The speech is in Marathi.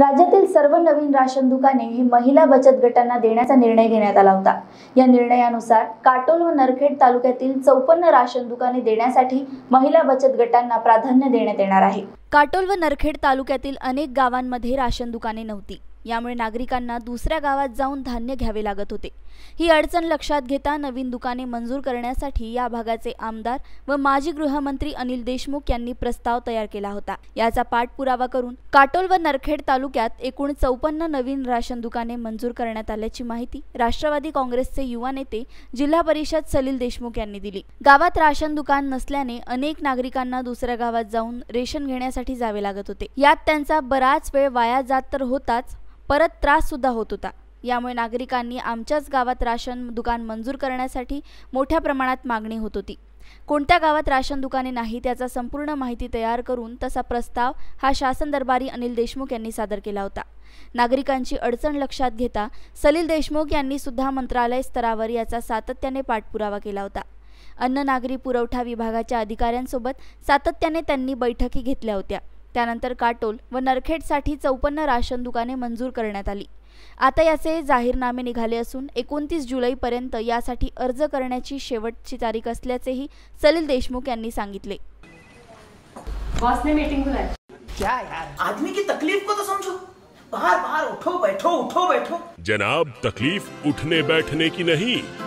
राज्यातील सर्व नवीन राशन दुकाने ही महिला बचत गटांना देण्याचा निर्णय घेण्यात आला होता या निर्णयानुसार काटोल व नरखेड तालुक्यातील चौपन्न राशन दुकाने देण्यासाठी महिला बचत गटांना प्राधान्य देण्यात येणार आहे काटोल व नरखेड तालुक्यातील अनेक गावांमध्ये राशन दुकाने नव्हती यामुळे नागरिकांना दुसऱ्या गावात जाऊन धान्य घ्यावे लागत होते ही अडचण लक्षात घेता नवीन दुकाने मंजूर करण्यासाठी या भागाचे आमदार व माजी गृहमंत्री अनिल देशमुख यांनी प्रस्ताव तयार केला होता याचा पाठपुरावा करून काटोल व नरखेड तालुक्यात एकूण चौपन्न नवीन राशन दुकाने मंजूर करण्यात आल्याची माहिती राष्ट्रवादी काँग्रेसचे युवा नेते जिल्हा परिषद सलील देशमुख यांनी दिली गावात राशन दुकान नसल्याने अनेक नागरिकांना दुसऱ्या गावात जाऊन रेशन घेण्यासाठी जावे लागत होते यात त्यांचा बराच वेळ वाया जात तर होताच परत त्राससुद्धा होत होता यामुळे नागरिकांनी आमच्याच गावात राशन दुकान मंजूर करण्यासाठी मोठ्या प्रमाणात मागणी होत होती कोणत्या गावात राशन दुकाने नाही त्याचा संपूर्ण माहिती तयार करून तसा प्रस्ताव हा शासन दरबारी अनिल देशमुख यांनी सादर केला होता नागरिकांची अडचण लक्षात घेता सलील देशमुख यांनी सुद्धा मंत्रालय स्तरावर याचा सातत्याने पाठपुरावा केला होता अन्न नागरी पुरवठा विभागाच्या अधिकाऱ्यांसोबत सातत्याने त्यांनी बैठकी घेतल्या होत्या त्यानंतर काटोल व नरखेडसाठी चौपन्न राशन दुकाने मंजूर करण्यात आली आता याचे जाहीरनामे निघाले असून एकोणतीस जुलैपर्यंत यासाठी अर्ज करण्याची शेवटची तारीख असल्याचेही सलील देशमुख यांनी सांगितले बॉस ने मीटिंग बुलाई क्या यार आदमी की तकलीफ को तो समझो बाहर बाहर उठो बैठो उठो बैठो जनाब तकलीफ उठने बैठने की नहीं